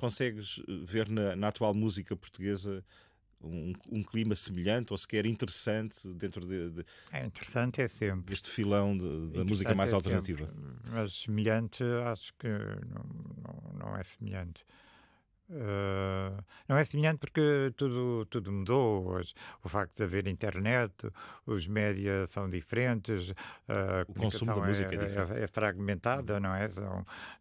consegues eh, ver na, na atual música portuguesa um, um, clima semelhante ou sequer interessante dentro de, de é interessante é sempre deste filão da música mais é alternativa mas semelhante acho que não, não, não é semelhante Uh, não é semelhante porque tudo, tudo mudou. hoje. o facto de haver internet, os médias são diferentes, a o consumo da música é, é, é, é fragmentada, uhum. não é?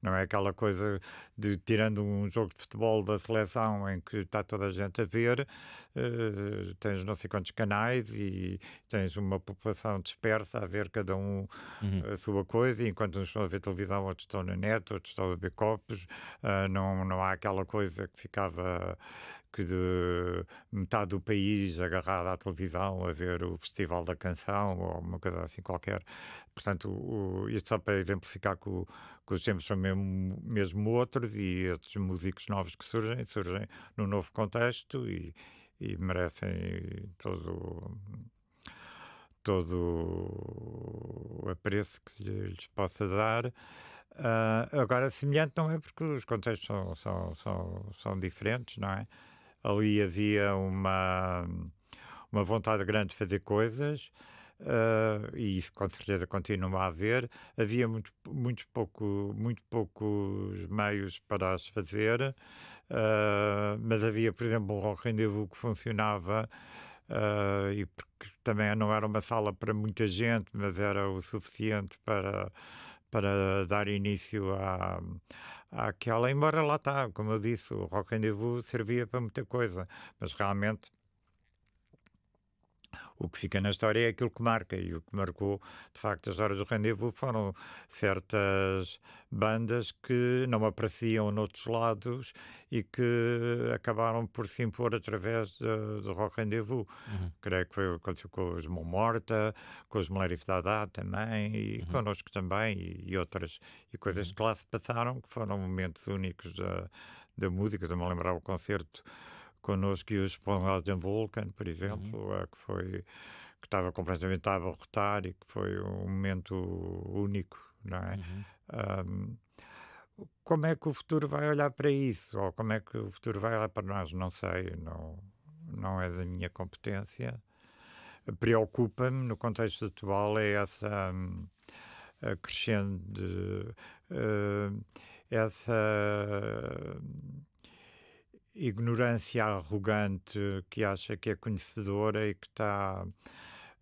não é aquela coisa de tirando um jogo de futebol da seleção em que está toda a gente a ver, uh, tens não sei quantos canais e tens uma população dispersa a ver cada um uhum. a sua coisa, enquanto uns estão a ver televisão, outros estão na net, outros estão a ver copos, uh, não, não há aquela coisa coisa que ficava que de metade do país agarrada à televisão a ver o Festival da Canção ou uma coisa assim qualquer. Portanto, o, isto só para exemplificar que, o, que os tempos são mesmo, mesmo outros e estes músicos novos que surgem, surgem num novo contexto e, e merecem todo todo o apreço que lhes possa dar Uh, agora, semelhante não é porque os contextos são, são, são, são diferentes, não é? Ali havia uma, uma vontade grande de fazer coisas, Uh, e isso com certeza continua a haver. Havia muito, muito, pouco, muito poucos meios para as fazer, uh, mas havia, por exemplo, um rendezvous que funcionava. Uh, e porque também não era uma sala para muita gente, mas era o suficiente para para dar início à, àquela, embora lá está, como eu disse, o Rock and Rendezvous servia para muita coisa, mas realmente o que fica na história é aquilo que marca, e o que marcou, de facto, as horas do rendezvous foram certas bandas que não apareciam noutros lados e que acabaram por se impor através do rock rendezvous. Uhum. Creio que foi, aconteceu com os Mão Morta, com os Mulheres da também, e uhum. connosco também, e, e outras e coisas uhum. que lá se passaram, que foram momentos únicos da, da música. Estou-me a lembrar o concerto connosco e os Sponrad em Vulcan, por uhum. exemplo, uhum. que foi que estava completamente a abarrotar e que foi um momento único, não é? Uhum. Um, como é que o futuro vai olhar para isso? Ou como é que o futuro vai olhar para nós? Não sei, não, não é da minha competência. Preocupa-me, no contexto atual, é essa um, crescente... Uh, essa... Hum, ignorância arrogante que acha que é conhecedora e que está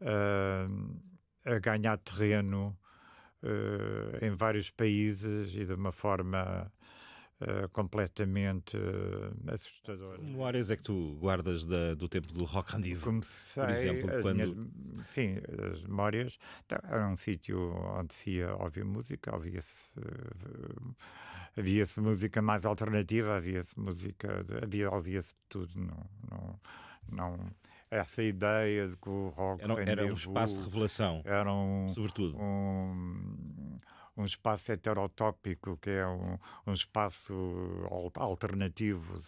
uh, a ganhar terreno uh, em vários países e de uma forma eh, completamente uh, eh, assustadora. Memórias é que tu guardas da, do tempo do rock and roll, Comecei, por exemplo, quando... Minhas, sim, as memórias. Tá, era um sítio onde se ouvia música, eh, havia-se música mais alternativa, havia-se música... Havia, ouvia-se tudo, não... não, não essa ideia de que o rock era, era um espaço de revelação, era um, sobretudo um, um espaço heterotópico, que é um, um espaço alternativo,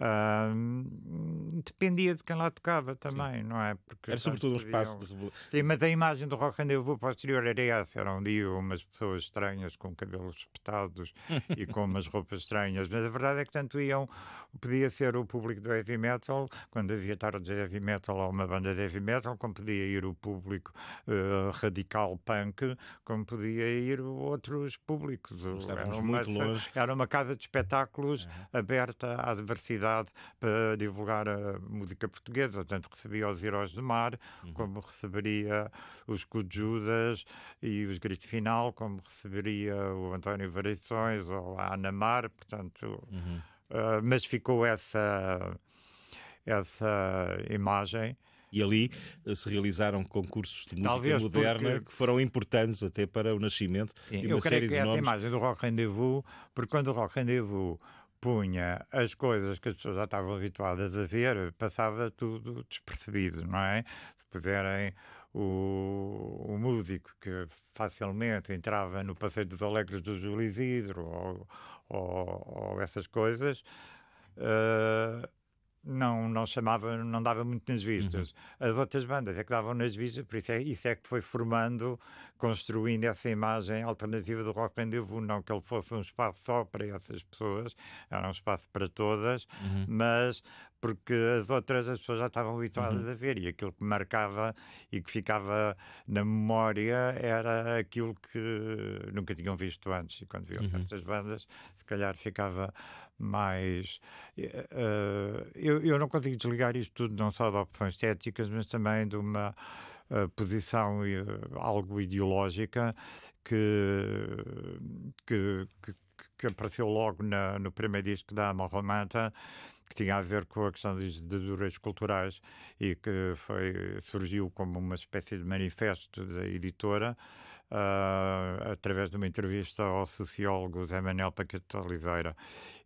uh, dependia de quem lá tocava também, Sim. não é? Porque, era sobretudo um espaço de revolução. Sim, mas a imagem do Rock and Roll posterior era essa, era um dia umas pessoas estranhas com cabelos espetados e com umas roupas estranhas, mas a verdade é que tanto iam, podia ser o público do heavy metal, quando havia tarde de heavy metal ou uma banda de heavy metal, como podia ir o público uh, radical punk, como podia ir atrair outros públicos. muito uma, era uma, casa de espetáculos é. aberta à diversidade para divulgar a música portuguesa. Tanto recebia os Heróis do Mar, uhum. como receberia os Cujudas e os Grito Final, como receberia o António Variações ou a Ana Mar, portanto. Uhum. Uh, mas ficou essa essa imagem e ali eh, se realizaram concursos de música Talvez moderna porque... que foram importantes até para o nascimento Sim, de uma eu série creio que de é nomes. Essa imagem do Rock Rendezvous, porque quando o Rock Rendezvous punha as coisas que as pessoas já estavam habituadas a ver, passava tudo despercebido, não é? Se puderem, o, o músico que facilmente entrava no Passeio dos Alegres do Júlio Isidro ou, ou, ou essas coisas, uh, não, não chamava, não dava muito nas vistas. Uhum. As outras bandas é que davam nas vistas, por isso é, isso é que foi formando, construindo essa imagem alternativa do Rock and roll não que ele fosse um espaço só para essas pessoas, era um espaço para todas, uhum. mas porque as outras as pessoas já estavam uhum. habituadas uhum. a ver e aquilo que marcava e que ficava na memória era aquilo que nunca tinham visto antes e quando viam uhum. certas bandas se calhar ficava mais uh, eu, eu não consigo desligar isto tudo não só de opções estéticas mas também de uma uh, posição uh, algo ideológica que, que, que que apareceu logo na, no primeiro disco da Alma Romanta, que tinha a ver com a questão das ditaduras culturais e que foi, surgiu como uma espécie de manifesto da editora uh, através de uma entrevista ao sociólogo Zé Manuel Paquete Oliveira,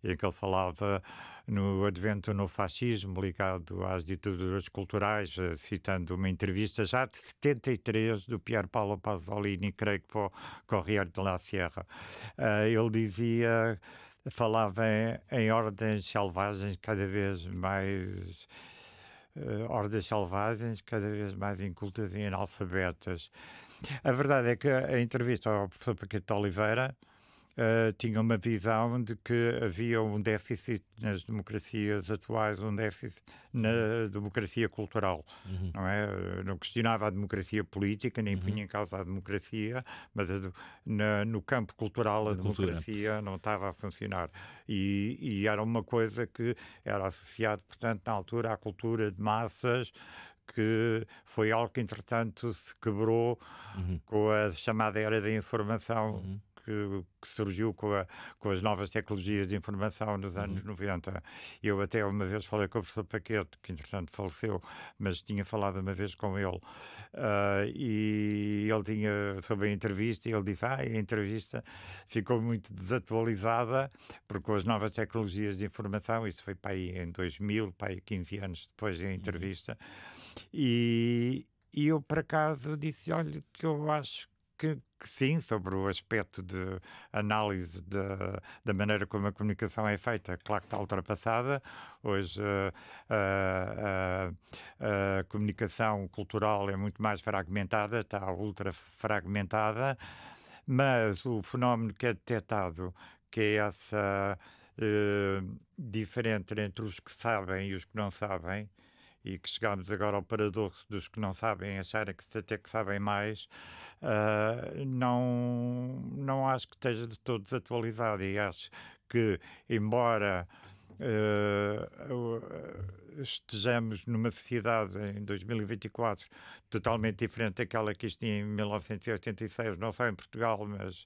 em que ele falava no advento no fascismo ligado às ditaduras culturais, eh, citando uma entrevista já de 73 do Pier Paolo Pasolini, creio que para o Corriere della Sierra. Uh, ele dizia, falava em, em ordens selvagens cada vez mais eh, hordas selvagens cada vez mais incultas e analfabetas. A verdade é que a entrevista ao professor Paquete de Oliveira uh, tinha uma visão de que havia um déficit nas democracias atuais, um déficit na uhum. democracia cultural. Uhum. Não, é? Eh, não questionava a democracia política, nem uhum. punha em causa a democracia, mas a na, no campo cultural a, a democracia cultura. não estava a funcionar. E, e era uma coisa que era associada, portanto, na altura à cultura de massas, que foi algo que, entretanto, se quebrou uhum. com a chamada era da informação. Uhum que, que surgiu com, a, com, as novas tecnologias de informação nos uhum. anos uhum. 90. Eu até uma vez falei com o professor Paquete, que entretanto faleceu, mas tinha falado uma vez com ele, uh, e ele tinha sobre a entrevista, e ele disse: Ah, a entrevista ficou muito desatualizada, porque com as novas tecnologias de informação, isso foi para aí em 2000, para aí 15 anos depois da uhum. entrevista, uhum. e, e eu, por acaso, disse: Olha, que eu acho que, que sim, sobre o aspecto de análise de, da maneira como a comunicação é feita, claro que está ultrapassada. Hoje uh, uh, uh, a comunicação cultural é muito mais fragmentada, está ultra fragmentada, mas o fenómeno que é detectado, que é essa diferença entre os que sabem e os que não sabem, e que chegamos agora ao paradoxo dos que não sabem acharem que até que sabem mais, uh, não, não acho que esteja de todo desatualizado e acho que, embora uh, estejamos numa sociedade em 2024 totalmente diferente daquela que existia em 1986, não só em Portugal, mas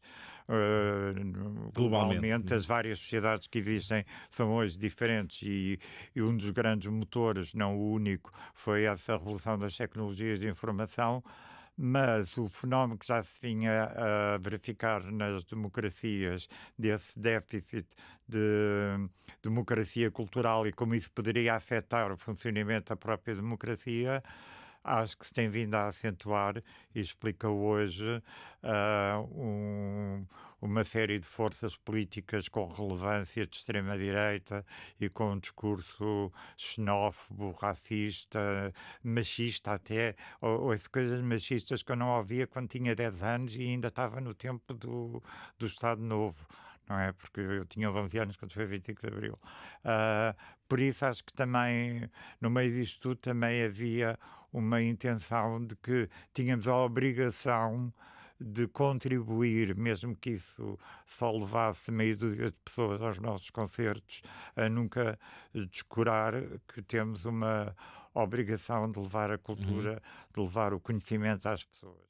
uh, globalmente. globalmente. Né? As várias sociedades que existem são hoje diferentes e, e, um dos grandes motores, não o único, foi essa revolução das tecnologias de informação mas o fenómeno que já se vinha a verificar nas democracias, desse déficit de democracia cultural e como isso poderia afetar o funcionamento da própria democracia, acho que se tem vindo a acentuar e explica hoje uh, um, uma série de forças políticas com relevância de extrema-direita e com um discurso xenófobo, racista, machista até, ou, coisas machistas que eu não ouvia quando tinha 10 anos e ainda estava no tempo do, do Estado Novo não é? Porque eu tinha 11 anos quando foi 25 de Abril. Uh, por isso acho que também, no meio disto tudo, também havia uma intenção de que tínhamos a obrigação de contribuir, mesmo que isso só levasse meia dúzia de pessoas aos nossos concertos, a nunca descurar que temos uma obrigação de levar a uhum. cultura, uhum. de levar o conhecimento às pessoas.